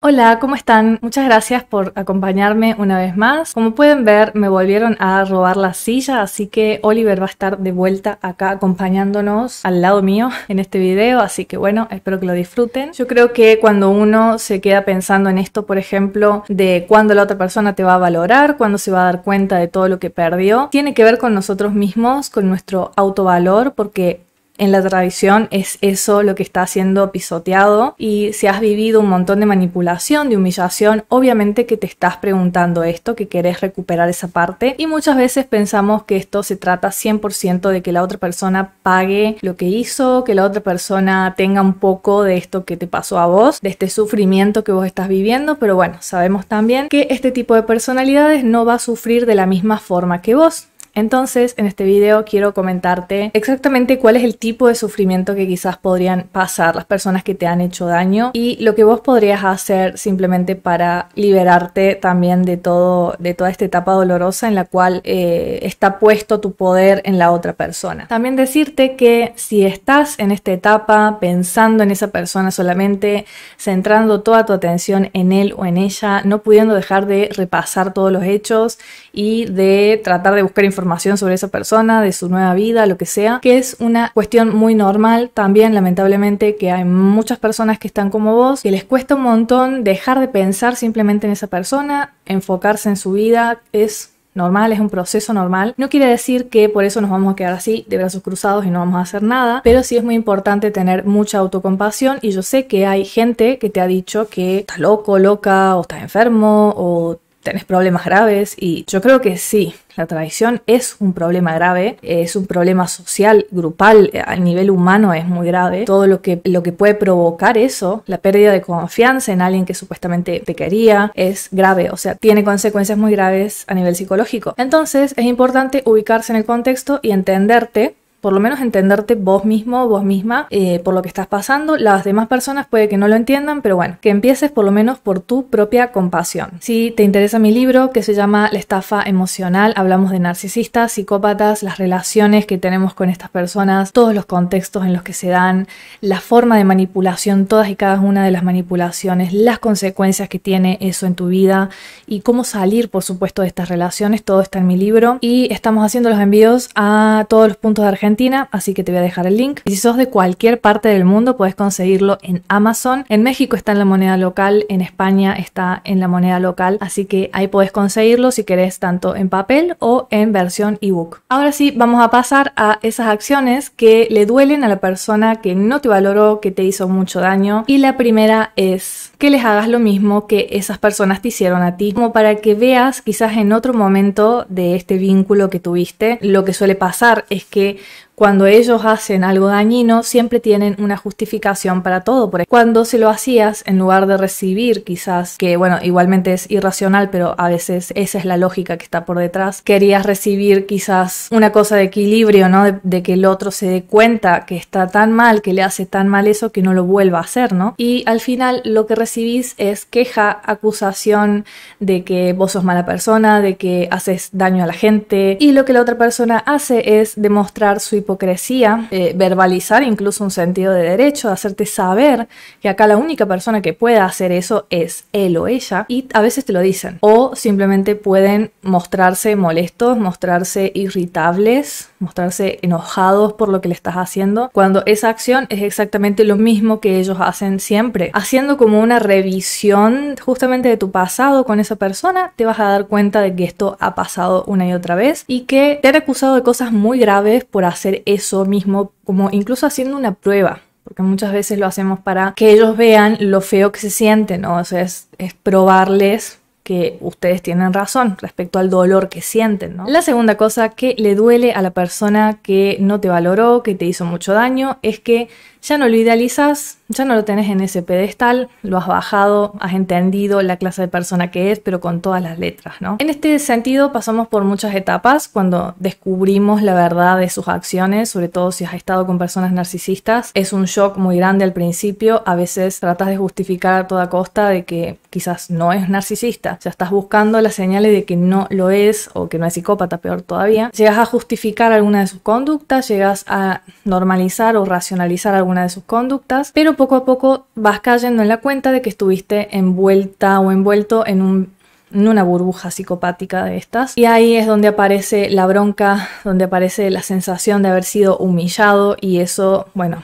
Hola, ¿cómo están? Muchas gracias por acompañarme una vez más. Como pueden ver, me volvieron a robar la silla, así que Oliver va a estar de vuelta acá acompañándonos al lado mío en este video, así que bueno, espero que lo disfruten. Yo creo que cuando uno se queda pensando en esto, por ejemplo, de cuándo la otra persona te va a valorar, cuándo se va a dar cuenta de todo lo que perdió, tiene que ver con nosotros mismos, con nuestro autovalor, porque en la tradición es eso lo que está siendo pisoteado y si has vivido un montón de manipulación, de humillación, obviamente que te estás preguntando esto, que querés recuperar esa parte y muchas veces pensamos que esto se trata 100% de que la otra persona pague lo que hizo, que la otra persona tenga un poco de esto que te pasó a vos, de este sufrimiento que vos estás viviendo, pero bueno, sabemos también que este tipo de personalidades no va a sufrir de la misma forma que vos. Entonces, en este video quiero comentarte exactamente cuál es el tipo de sufrimiento que quizás podrían pasar las personas que te han hecho daño y lo que vos podrías hacer simplemente para liberarte también de todo, de toda esta etapa dolorosa en la cual eh, está puesto tu poder en la otra persona. También decirte que si estás en esta etapa pensando en esa persona solamente, centrando toda tu atención en él o en ella, no pudiendo dejar de repasar todos los hechos y de tratar de buscar información información sobre esa persona, de su nueva vida, lo que sea, que es una cuestión muy normal también, lamentablemente, que hay muchas personas que están como vos, que les cuesta un montón dejar de pensar simplemente en esa persona, enfocarse en su vida, es normal, es un proceso normal. No quiere decir que por eso nos vamos a quedar así de brazos cruzados y no vamos a hacer nada, pero sí es muy importante tener mucha autocompasión y yo sé que hay gente que te ha dicho que estás loco, loca o estás enfermo o Tienes problemas graves y yo creo que sí, la traición es un problema grave, es un problema social, grupal, eh, a nivel humano es muy grave. Todo lo que, lo que puede provocar eso, la pérdida de confianza en alguien que supuestamente te quería, es grave, o sea, tiene consecuencias muy graves a nivel psicológico. Entonces es importante ubicarse en el contexto y entenderte por lo menos entenderte vos mismo, vos misma, eh, por lo que estás pasando. Las demás personas puede que no lo entiendan, pero bueno, que empieces por lo menos por tu propia compasión. Si te interesa mi libro que se llama La estafa emocional, hablamos de narcisistas, psicópatas, las relaciones que tenemos con estas personas, todos los contextos en los que se dan, la forma de manipulación, todas y cada una de las manipulaciones, las consecuencias que tiene eso en tu vida y cómo salir, por supuesto, de estas relaciones, todo está en mi libro. Y estamos haciendo los envíos a todos los puntos de Argentina así que te voy a dejar el link. Y si sos de cualquier parte del mundo, puedes conseguirlo en Amazon. En México está en la moneda local, en España está en la moneda local, así que ahí puedes conseguirlo si querés tanto en papel o en versión ebook. Ahora sí, vamos a pasar a esas acciones que le duelen a la persona que no te valoró, que te hizo mucho daño. Y la primera es que les hagas lo mismo que esas personas te hicieron a ti, como para que veas quizás en otro momento de este vínculo que tuviste, lo que suele pasar es que cuando ellos hacen algo dañino, siempre tienen una justificación para todo. Por cuando se lo hacías, en lugar de recibir quizás, que bueno, igualmente es irracional, pero a veces esa es la lógica que está por detrás, querías recibir quizás una cosa de equilibrio, ¿no? De, que el otro se dé cuenta que está tan mal, que le hace tan mal eso, que no lo vuelva a hacer, ¿no? Y al final lo que recibís es queja, acusación de que vos sos mala persona, de que haces daño a la gente, y lo que la otra persona hace es demostrar su hipocresía, eh, verbalizar incluso un sentido de derecho, hacerte saber que acá la única persona que pueda hacer eso es él o ella, y a veces te lo dicen. O simplemente pueden mostrarse molestos, mostrarse irritables, mostrarse enojados por lo que le estás haciendo, cuando esa acción es exactamente lo mismo que ellos hacen siempre. Haciendo como una revisión justamente de tu pasado con esa persona, te vas a dar cuenta de que esto ha pasado una y otra vez y que te han acusado de cosas muy graves por hacer eso mismo, como incluso haciendo una prueba, porque muchas veces lo hacemos para que ellos vean lo feo que se sienten, ¿no? O sea, es, es probarles que ustedes tienen razón respecto al dolor que sienten. ¿no? La segunda cosa que le duele a la persona que no te valoró, que te hizo mucho daño, es que ya no lo idealizas, ya no lo tenés en ese pedestal, lo has bajado, has entendido la clase de persona que es, pero con todas las letras, ¿no? En este sentido pasamos por muchas etapas cuando descubrimos la verdad de sus acciones, sobre todo si has estado con personas narcisistas, es un shock muy grande al principio, a veces tratas de justificar a toda costa de que quizás no es narcisista, ya estás buscando las señales de que no lo es o que no es psicópata, peor todavía, llegas a justificar alguna de sus conductas, llegas a normalizar o racionalizar alguna alguna de sus conductas, pero poco a poco vas cayendo en la cuenta de que estuviste envuelta o envuelto en en una burbuja psicopática de estas. Y ahí es donde aparece la bronca, donde aparece la sensación de haber sido humillado y eso, bueno,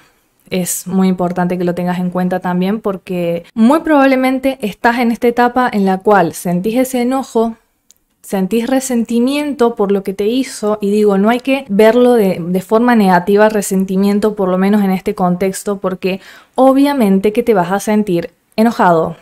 es muy importante que lo tengas en cuenta también porque muy probablemente estás en esta etapa en la cual sentís ese enojo, sentís resentimiento por lo que te hizo y digo, no hay que verlo de, forma negativa, resentimiento por lo menos en este contexto, porque obviamente que te vas a sentir enojado,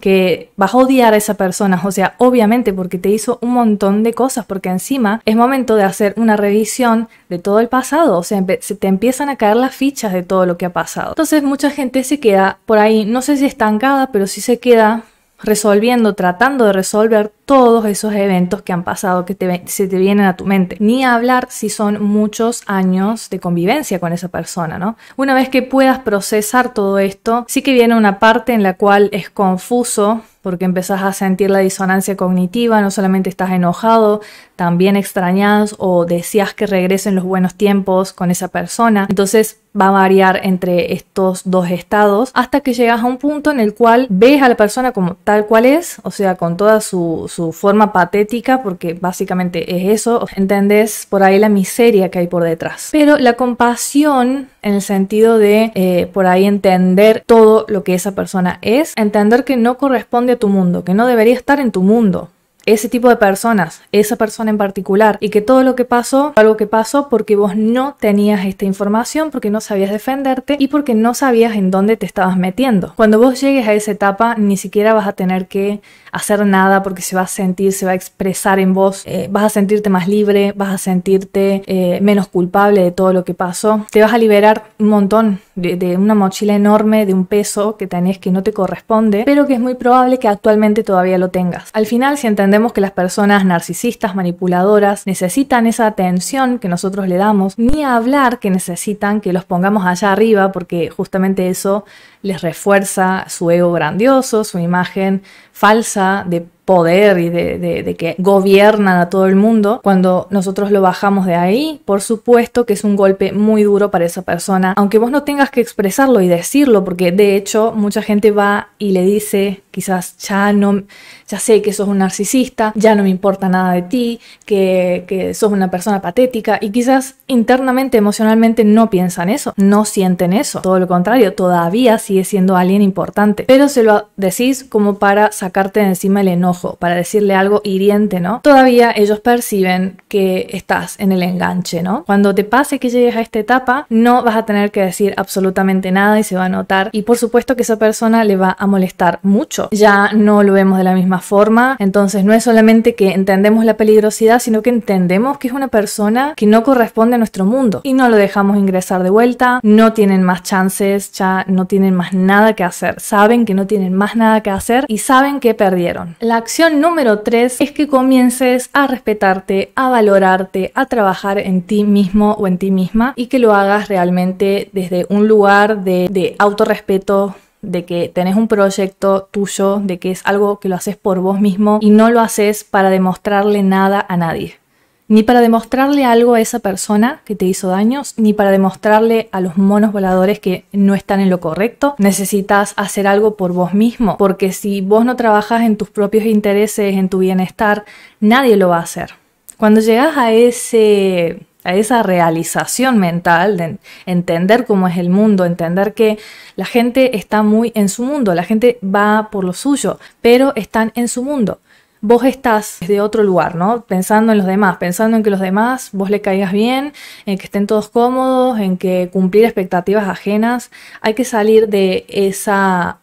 que vas a odiar a esa persona, o sea, obviamente porque te hizo un montón de cosas, porque encima es momento de hacer una revisión de todo el pasado, o sea, se te empiezan a caer las fichas de todo lo que ha pasado. Entonces mucha gente se queda por ahí, no sé si estancada, pero sí se queda resolviendo, tratando de resolver todos esos eventos que han pasado, que te, se te vienen a tu mente. Ni hablar si son muchos años de convivencia con esa persona, ¿no? Una vez que puedas procesar todo esto, sí que viene una parte en la cual es confuso porque empezás a sentir la disonancia cognitiva, no solamente estás enojado, también extrañas o deseas que regresen los buenos tiempos con esa persona. Entonces va a variar entre estos dos estados hasta que llegas a un punto en el cual ves a la persona como tal cual es, o sea, con toda su, forma patética, porque básicamente es eso, entendés por ahí la miseria que hay por detrás. Pero la compasión en el sentido de eh, por ahí entender todo lo que esa persona es, entender que no corresponde tu mundo, que no debería estar en tu mundo. Ese tipo de personas, esa persona en particular, y que todo lo que pasó, algo que pasó porque vos no tenías esta información, porque no sabías defenderte y porque no sabías en dónde te estabas metiendo. Cuando vos llegues a esa etapa, ni siquiera vas a tener que hacer nada porque se va a sentir, se va a expresar en vos, eh, vas a sentirte más libre, vas a sentirte eh, menos culpable de todo lo que pasó, te vas a liberar un montón de, una mochila enorme, de un peso que tenés que no te corresponde, pero que es muy probable que actualmente todavía lo tengas. Al final, si entendemos que las personas narcisistas, manipuladoras, necesitan esa atención que nosotros le damos, ni hablar que necesitan que los pongamos allá arriba, porque justamente eso les refuerza su ego grandioso, su imagen falsa de poder y de, que gobiernan a todo el mundo, cuando nosotros lo bajamos de ahí, por supuesto que es un golpe muy duro para esa persona, aunque vos no tengas que expresarlo y decirlo, porque de hecho mucha gente va y le dice quizás ya no, ya sé que sos un narcisista, ya no me importa nada de ti, que, que sos una persona patética y quizás internamente, emocionalmente no piensan eso, no sienten eso, todo lo contrario, todavía sigue siendo alguien importante, pero se lo decís como para sacarte de encima el enojo para decirle algo hiriente, ¿no? Todavía ellos perciben que estás en el enganche, ¿no? Cuando te pase que llegues a esta etapa, no vas a tener que decir absolutamente nada y se va a notar. Y por supuesto que esa persona le va a molestar mucho. Ya no lo vemos de la misma forma. Entonces no es solamente que entendemos la peligrosidad, sino que entendemos que es una persona que no corresponde a nuestro mundo. Y no lo dejamos ingresar de vuelta. No tienen más chances, ya no tienen más nada que hacer. Saben que no tienen más nada que hacer y saben que perdieron acción número 3 es que comiences a respetarte, a valorarte, a trabajar en ti mismo o en ti misma y que lo hagas realmente desde un lugar de, de autorrespeto, de que tenés un proyecto tuyo, de que es algo que lo haces por vos mismo y no lo haces para demostrarle nada a nadie ni para demostrarle algo a esa persona que te hizo daños, ni para demostrarle a los monos voladores que no están en lo correcto. Necesitas hacer algo por vos mismo, porque si vos no trabajas en tus propios intereses, en tu bienestar, nadie lo va a hacer. Cuando llegas a ese a esa realización mental de entender cómo es el mundo, entender que la gente está muy en su mundo, la gente va por lo suyo, pero están en su mundo vos estás de otro lugar, ¿no? Pensando en los demás, pensando en que los demás vos le caigas bien, en que estén todos cómodos, en que cumplir expectativas ajenas. Hay que salir de esa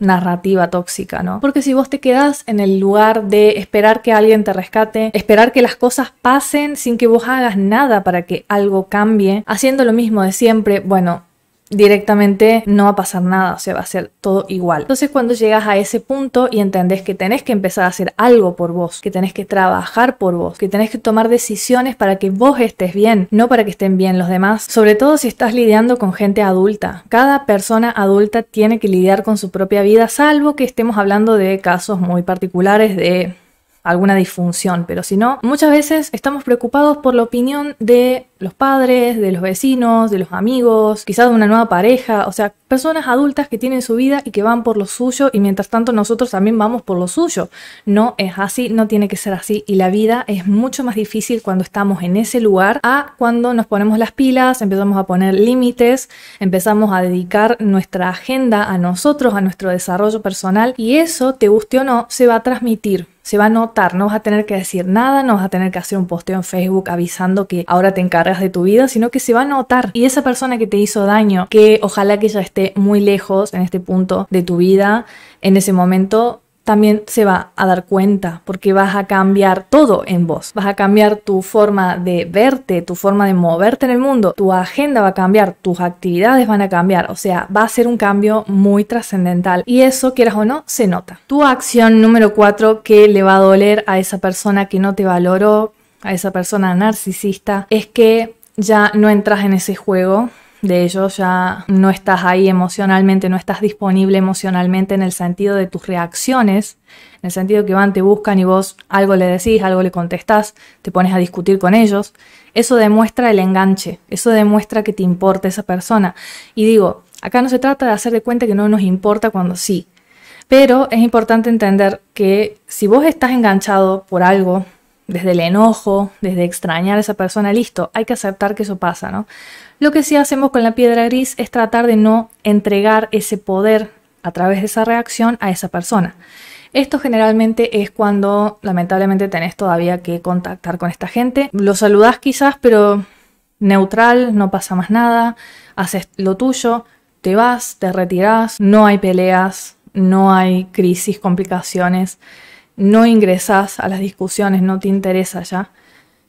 narrativa tóxica, ¿no? Porque si vos te quedás en el lugar de esperar que alguien te rescate, esperar que las cosas pasen sin que vos hagas nada para que algo cambie, haciendo lo mismo de siempre, bueno, directamente no va a pasar nada, o sea, va a ser todo igual. Entonces cuando llegas a ese punto y entendés que tenés que empezar a hacer algo por vos, que tenés que trabajar por vos, que tenés que tomar decisiones para que vos estés bien, no para que estén bien los demás, sobre todo si estás lidiando con gente adulta. Cada persona adulta tiene que lidiar con su propia vida, salvo que estemos hablando de casos muy particulares de alguna disfunción, pero si no, muchas veces estamos preocupados por la opinión de los padres, de los vecinos, de los amigos, quizás de una nueva pareja, o sea, personas adultas que tienen su vida y que van por lo suyo y mientras tanto nosotros también vamos por lo suyo. No es así, no tiene que ser así y la vida es mucho más difícil cuando estamos en ese lugar a cuando nos ponemos las pilas, empezamos a poner límites, empezamos a dedicar nuestra agenda a nosotros, a nuestro desarrollo personal y eso, te guste o no, se va a transmitir se va a notar, no vas a tener que decir nada, no vas a tener que hacer un posteo en Facebook avisando que ahora te encargas de tu vida, sino que se va a notar. Y esa persona que te hizo daño, que ojalá que ya esté muy lejos en este punto de tu vida, en ese momento también se va a dar cuenta porque vas a cambiar todo en vos. Vas a cambiar tu forma de verte, tu forma de moverte en el mundo, tu agenda va a cambiar, tus actividades van a cambiar, o sea, va a ser un cambio muy trascendental y eso, quieras o no, se nota. Tu acción número cuatro que le va a doler a esa persona que no te valoró, a esa persona narcisista, es que ya no entras en ese juego de ellos ya no estás ahí emocionalmente, no estás disponible emocionalmente en el sentido de tus reacciones, en el sentido que van, te buscan y vos algo le decís, algo le contestás, te pones a discutir con ellos. Eso demuestra el enganche, eso demuestra que te importa esa persona. Y digo, acá no se trata de hacer de cuenta que no nos importa cuando sí, pero es importante entender que si vos estás enganchado por algo, desde el enojo, desde extrañar a esa persona, listo, hay que aceptar que eso pasa, ¿no? Lo que sí hacemos con la piedra gris es tratar de no entregar ese poder a través de esa reacción a esa persona. Esto generalmente es cuando lamentablemente tenés todavía que contactar con esta gente. Lo saludás quizás, pero neutral, no pasa más nada, haces lo tuyo, te vas, te retirás, no hay peleas, no hay crisis, complicaciones no ingresas a las discusiones, no te interesa ya.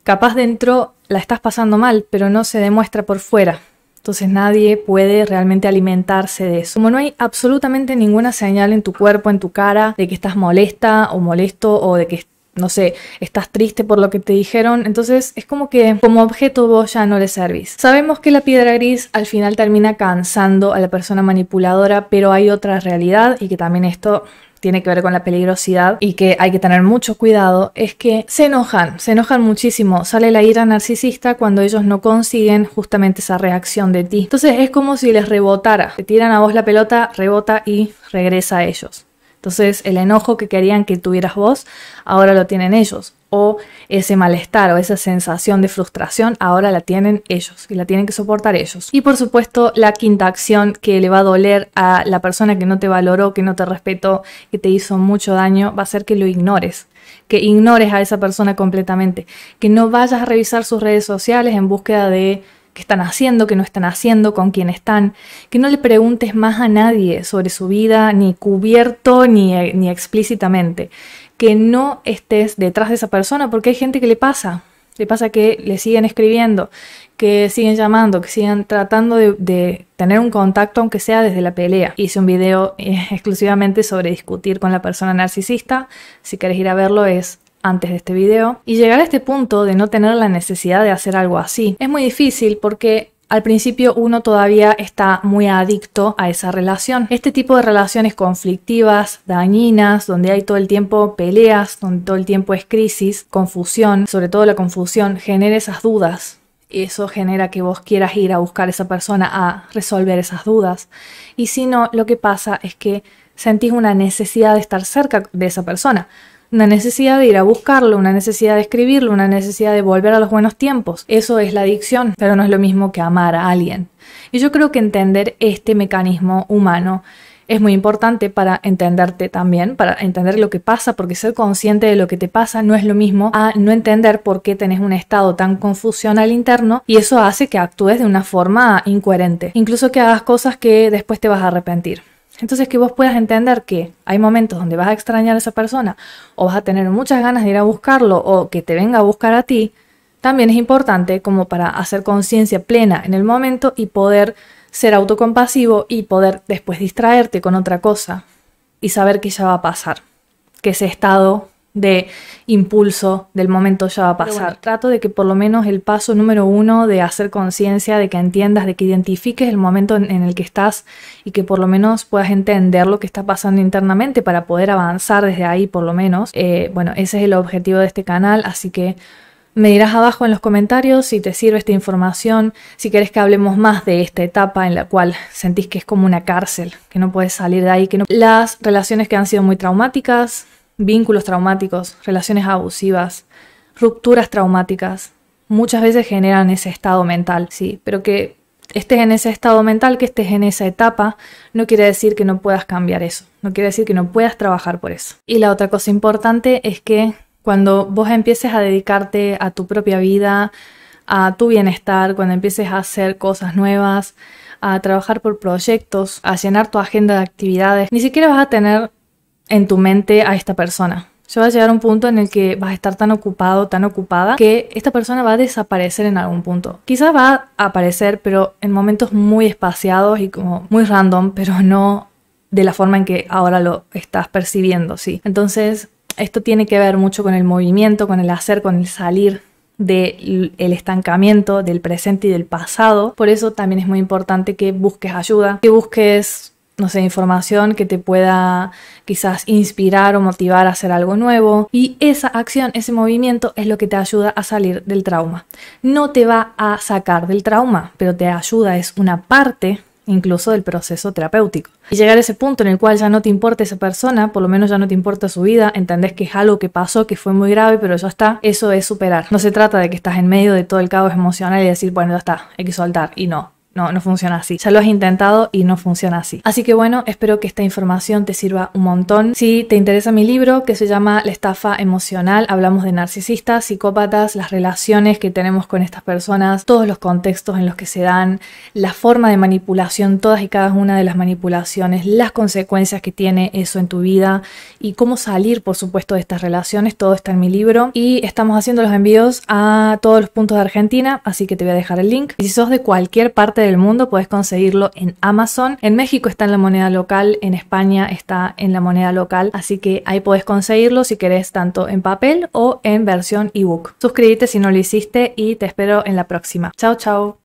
Capaz dentro la estás pasando mal, pero no se demuestra por fuera. Entonces nadie puede realmente alimentarse de eso. Como no hay absolutamente ninguna señal en tu cuerpo, en tu cara, de que estás molesta o molesto o de que, no sé, estás triste por lo que te dijeron, entonces es como que como objeto vos ya no le servís. Sabemos que la piedra gris al final termina cansando a la persona manipuladora, pero hay otra realidad y que también esto tiene que ver con la peligrosidad y que hay que tener mucho cuidado, es que se enojan, se enojan muchísimo, sale la ira narcisista cuando ellos no consiguen justamente esa reacción de ti. Entonces es como si les rebotara, te tiran a vos la pelota, rebota y regresa a ellos. Entonces el enojo que querían que tuvieras vos, ahora lo tienen ellos o ese malestar o esa sensación de frustración ahora la tienen ellos y la tienen que soportar ellos. Y por supuesto la quinta acción que le va a doler a la persona que no te valoró, que no te respetó, que te hizo mucho daño, va a ser que lo ignores que ignores a esa persona completamente, que no vayas a revisar sus redes sociales en búsqueda de qué están haciendo, qué no están haciendo, con quién están, que no le preguntes más a nadie sobre su vida, ni cubierto ni, eh, ni explícitamente, que no estés detrás de esa persona, porque hay gente que le pasa, le pasa que le siguen escribiendo, que siguen llamando, que siguen tratando de, tener un contacto, aunque sea desde la pelea. Hice un video eh, exclusivamente sobre discutir con la persona narcisista. Si querés ir a verlo, es antes de este video. Y llegar a este punto de no tener la necesidad de hacer algo así es muy difícil porque al principio uno todavía está muy adicto a esa relación. Este tipo de relaciones conflictivas, dañinas, donde hay todo el tiempo peleas, donde todo el tiempo es crisis, confusión, sobre todo la confusión, genera esas dudas. Eso genera que vos quieras ir a buscar a esa persona a resolver esas dudas. Y si no, lo que pasa es que sentís una necesidad de estar cerca de esa persona una necesidad de ir a buscarlo, una necesidad de escribirlo, una necesidad de volver a los buenos tiempos. Eso es la adicción, pero no es lo mismo que amar a alguien. Y yo creo que entender este mecanismo humano es muy importante para entenderte también, para entender lo que pasa, porque ser consciente de lo que te pasa no es lo mismo a no entender por qué tenés un estado tan confusional interno y eso hace que actúes de una forma incoherente, incluso que hagas cosas que después te vas a arrepentir. Entonces que vos puedas entender que hay momentos donde vas a extrañar a esa persona o vas a tener muchas ganas de ir a buscarlo o que te venga a buscar a ti, también es importante como para hacer conciencia plena en el momento y poder ser autocompasivo y poder después distraerte con otra cosa y saber que ya va a pasar, que ese estado de impulso del momento ya va a pasar. Trato de que por lo menos el paso número uno de hacer conciencia, de que entiendas, de que identifiques el momento en, el que estás y que por lo menos puedas entender lo que está pasando internamente para poder avanzar desde ahí por lo menos. Eh, bueno, ese es el objetivo de este canal, así que... Me dirás abajo en los comentarios si te sirve esta información, si quieres que hablemos más de esta etapa en la cual sentís que es como una cárcel, que no puedes salir de ahí, que no... las relaciones que han sido muy traumáticas, vínculos traumáticos, relaciones abusivas, rupturas traumáticas, muchas veces generan ese estado mental, sí, pero que estés en ese estado mental, que estés en esa etapa, no quiere decir que no puedas cambiar eso, no quiere decir que no puedas trabajar por eso. Y la otra cosa importante es que cuando vos empieces a dedicarte a tu propia vida, a tu bienestar, cuando empieces a hacer cosas nuevas, a trabajar por proyectos, a llenar tu agenda de actividades, ni siquiera vas a tener en tu mente a esta persona. Se va a llegar a un punto en el que vas a estar tan ocupado, tan ocupada, que esta persona va a desaparecer en algún punto. Quizás va a aparecer, pero en momentos muy espaciados y como muy random, pero no de la forma en que ahora lo estás percibiendo, ¿sí? Entonces, esto tiene que ver mucho con el movimiento, con el hacer, con el salir del el estancamiento del presente y del pasado. Por eso también es muy importante que busques ayuda, que busques no sé, información que te pueda quizás inspirar o motivar a hacer algo nuevo. Y esa acción, ese movimiento es lo que te ayuda a salir del trauma. No te va a sacar del trauma, pero te ayuda, es una parte incluso del proceso terapéutico. Y llegar a ese punto en el cual ya no te importa esa persona, por lo menos ya no te importa su vida, entendés que es algo que pasó, que fue muy grave, pero ya está, eso es superar. No se trata de que estás en medio de todo el caos emocional y decir, bueno, ya está, hay que soltar, y no. No, no funciona así. Ya lo has intentado y no funciona así. Así que bueno, espero que esta información te sirva un montón. Si te interesa mi libro que se llama La estafa emocional, hablamos de narcisistas, psicópatas, las relaciones que tenemos con estas personas, todos los contextos en los que se dan, la forma de manipulación, todas y cada una de las manipulaciones, las consecuencias que tiene eso en tu vida y cómo salir, por supuesto, de estas relaciones. Todo está en mi libro y estamos haciendo los envíos a todos los puntos de Argentina, así que te voy a dejar el link. Y si sos de cualquier parte de el mundo puedes conseguirlo en Amazon. En México está en la moneda local, en España está en la moneda local, así que ahí puedes conseguirlo si querés tanto en papel o en versión ebook. Suscríbete si no lo hiciste y te espero en la próxima. Chao, chao.